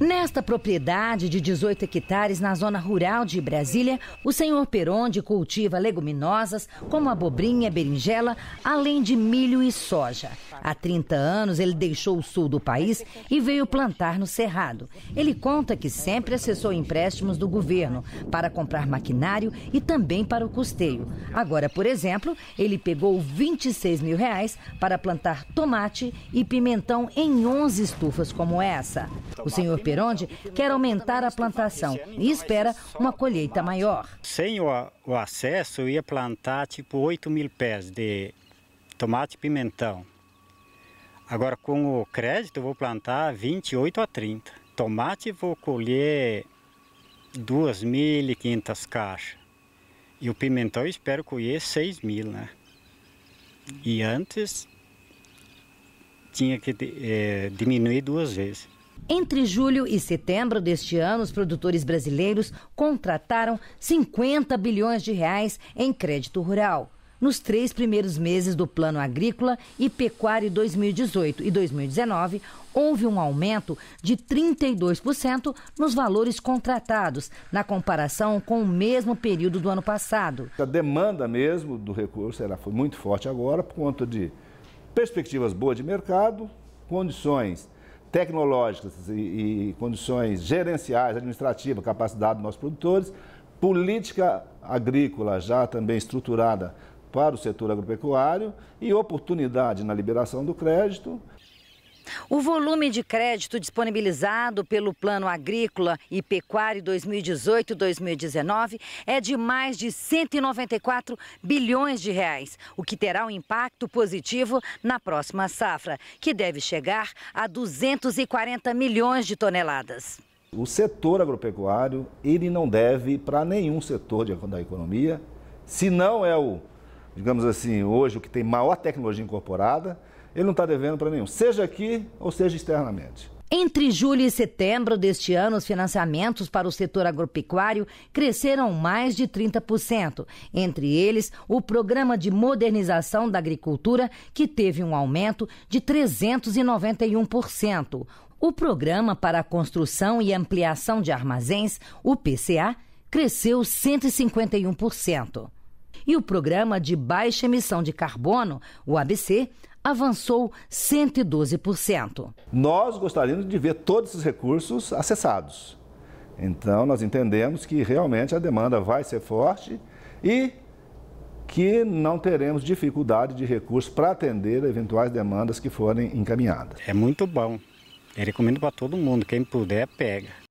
Nesta propriedade de 18 hectares na zona rural de Brasília, o senhor Peronde cultiva leguminosas como abobrinha, berinjela, além de milho e soja. Há 30 anos ele deixou o sul do país e veio plantar no Cerrado. Ele conta que sempre acessou empréstimos do governo para comprar maquinário e também para o custeio. Agora, por exemplo, ele pegou 26 mil reais para plantar tomate e pimentão em 11 estufas como essa. O senhor Antônio Peronde quer aumentar a plantação e espera uma colheita maior. Sem o, o acesso, eu ia plantar tipo 8 mil pés de tomate e pimentão. Agora, com o crédito, vou plantar 28 a 30. Tomate, vou colher 2.500 caixas. E o pimentão, espero colher 6 mil, né? E antes, tinha que é, diminuir duas vezes. Entre julho e setembro deste ano, os produtores brasileiros contrataram 50 bilhões de reais em crédito rural. Nos três primeiros meses do Plano Agrícola e Pecuário 2018 e 2019, houve um aumento de 32% nos valores contratados, na comparação com o mesmo período do ano passado. A demanda mesmo do recurso ela foi muito forte agora, por conta de perspectivas boas de mercado, condições tecnológicas e, e condições gerenciais, administrativas, capacidade dos nossos produtores, política agrícola já também estruturada para o setor agropecuário e oportunidade na liberação do crédito o volume de crédito disponibilizado pelo Plano Agrícola e Pecuário 2018-2019 é de mais de 194 bilhões de reais, o que terá um impacto positivo na próxima safra, que deve chegar a 240 milhões de toneladas. O setor agropecuário, ele não deve para nenhum setor da economia, se não é o, digamos assim, hoje o que tem maior tecnologia incorporada, ele não está devendo para nenhum, seja aqui ou seja externamente. Entre julho e setembro deste ano, os financiamentos para o setor agropecuário cresceram mais de 30%. Entre eles, o Programa de Modernização da Agricultura, que teve um aumento de 391%. O Programa para a Construção e Ampliação de Armazéns, o PCA, cresceu 151%. E o Programa de Baixa Emissão de Carbono, o ABC, avançou 112%. Nós gostaríamos de ver todos esses recursos acessados. Então, nós entendemos que realmente a demanda vai ser forte e que não teremos dificuldade de recursos para atender eventuais demandas que forem encaminhadas. É muito bom. Eu recomendo para todo mundo, quem puder, pega.